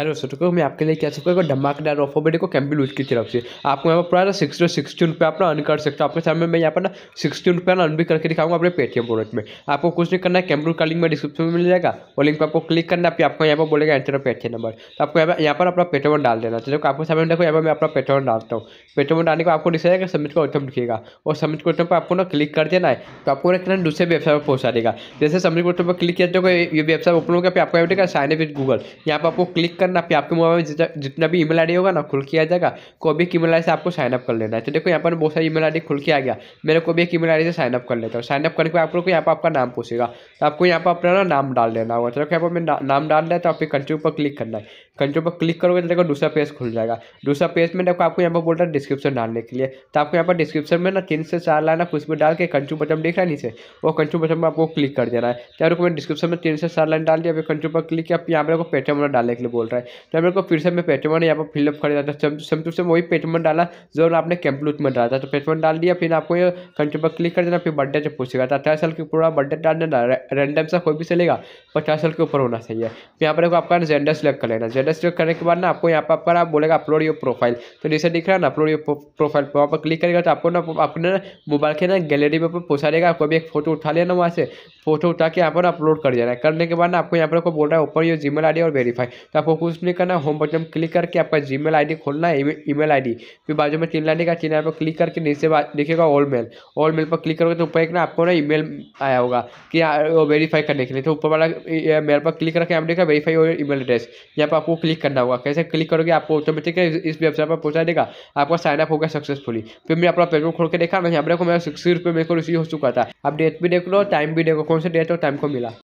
hello दोस्तों तो मैं आपके लिए क्या सकता हूँ धमाकेदार ऑफर बेटे को कैम्पी लूज की तरफ से आपको यहाँ पर पूरा ना सिक्स सिक्सटी रुपये आप अर्न कर सकते हो आपके सामने मैं यहाँ पर ना सिक्सटी रुपये अर्न भी करके दिखाऊंगा अपने पेटीएम प्रोडक्ट में आपको कुछ नहीं करना है कैम्पलू का लिंक में डिस्क्रिप्शन में मिल जाएगा और लिंक पर आपको क्लिक करना है आपको यहाँ पर बोलेगा एंटर पेटीएम नंबर तो आपको यहाँ पर यहाँ पर अपना पेट्रोल डाल देना चलो तो आपके सामने देखो यहाँ पर मैं अपना पेट्रोल डालता हूँ पेट्रोल डालने को आपको डिसाइड दिखाएगा समझ को ऑटम लिखेगा और समझ को आइटम पर आपको ना क्लिक कर देना है तो आपको ना दूसरे वेबसाइट पर पहुँचा देगा जैसे समझ को आइटम पर क्लिक किया जाएगा तो ये वेबसाइट ओपन होगा आपको यहाँ पर साइन अप विद गूगल यहाँ पर आपको क्लिक करना करना फिर आपके मोबाइल में जितना भी ईमेल आईडी होगा ना खुल के आ जाएगा कोई भी ईमेल आईडी से आपको साइनअप कर लेना है तो देखो यहाँ पर बहुत सारी ईमेल आईडी खुल के आ गया मेरे को भी एक ईमेल आईडी से साइनअप कर लेता हूँ साइनअप करके आप लोग को यहाँ पर आपका नाम पूछेगा तो आपको यहाँ पर अपना नाम डाल देना होगा तो देखो यहाँ पर मैं नाम डाल रहा है तो आप कंट्री पर क्लिक करना है कंट्री पर क्लिक करोगे तो देखो दूसरा पेज खुल जाएगा दूसरा पेज में देखो आपको यहाँ पर बोल रहा है डिस्क्रिप्शन डालने के लिए तो आपको यहाँ पर डिस्क्रिप्शन में ना तीन से चार लाइन कुछ भी डाल के कंट्री बटन देख रहा है नीचे वो कंट्री बटन में आपको क्लिक कर देना है तो यहाँ मैं डिस्क्रिप्शन में तीन से चार लाइन डाल दिया कंट्री पर क्लिक किया यहाँ पर पेटीएम डालने के लिए बोल रहा है तो मेरे को फिर से मैं पेटमन यहाँ पर फिलअप कर जाता है सिम्पल से वही पेटमन डाला जो आपने कैंपलूथ में डाला था तो पेटमन डाल दिया फिर आपको ये कंट्री पर क्लिक कर देना फिर बर्थडे जब पूछेगा तो अठारह साल के पूरा बर्थडे डाल देना रैंडम सा कोई भी चलेगा पचास साल के ऊपर होना चाहिए फिर तो यहाँ पर आपका जेंडर सेलेक्ट कर लेना जेंडर सेलेक्ट करने के बाद ना आपको यहाँ पर आप बोलेगा अपलोड योर प्रोफाइल तो जैसे दिख रहा है ना अपलोड योर प्रोफाइल पर वहाँ पर क्लिक करेगा तो आपको ना अपने मोबाइल के ना गैलरी में पूछा देगा कोई भी एक फोटो उठा लेना वहाँ से फोटो उठा के यहाँ पर अपलोड कर देना करने के बाद ना आपको यहाँ पर बोल रहा है ऊपर योर जी मेल और वेरीफाई तो आपको कुछ नहीं करना होम बटन क्लिक करके आपका जी मेल खोलना है ई मेल आई फिर बाजू में तीन लाने का तीन पर क्लिक करके नीचे देखिएगा ऑल मेल ऑल मेल पर क्लिक करोगे तो ऊपर एक ना आपको ना ई आया होगा कि वेरीफाई करने के लिए तो ऊपर वाला मेल पर क्लिक करके आप देखा वेरीफाई और मेल एड्रेस यहाँ पर आपको क्लिक करना होगा कैसे क्लिक करोगे आपको ऑटोमेटिक इस वेबसाइट पर पहुँचा देगा आपका साइनअप होगा सक्सेसफुली फिर मैं अपना पेमेंट खोल के देखा ना यहाँ पर मेरा सिक्सटी रुपये मेरे को रिसीव हो चुका था आप डेट भी देख लो टाइम भी देखो कौन सा डेट और टाइम को मिला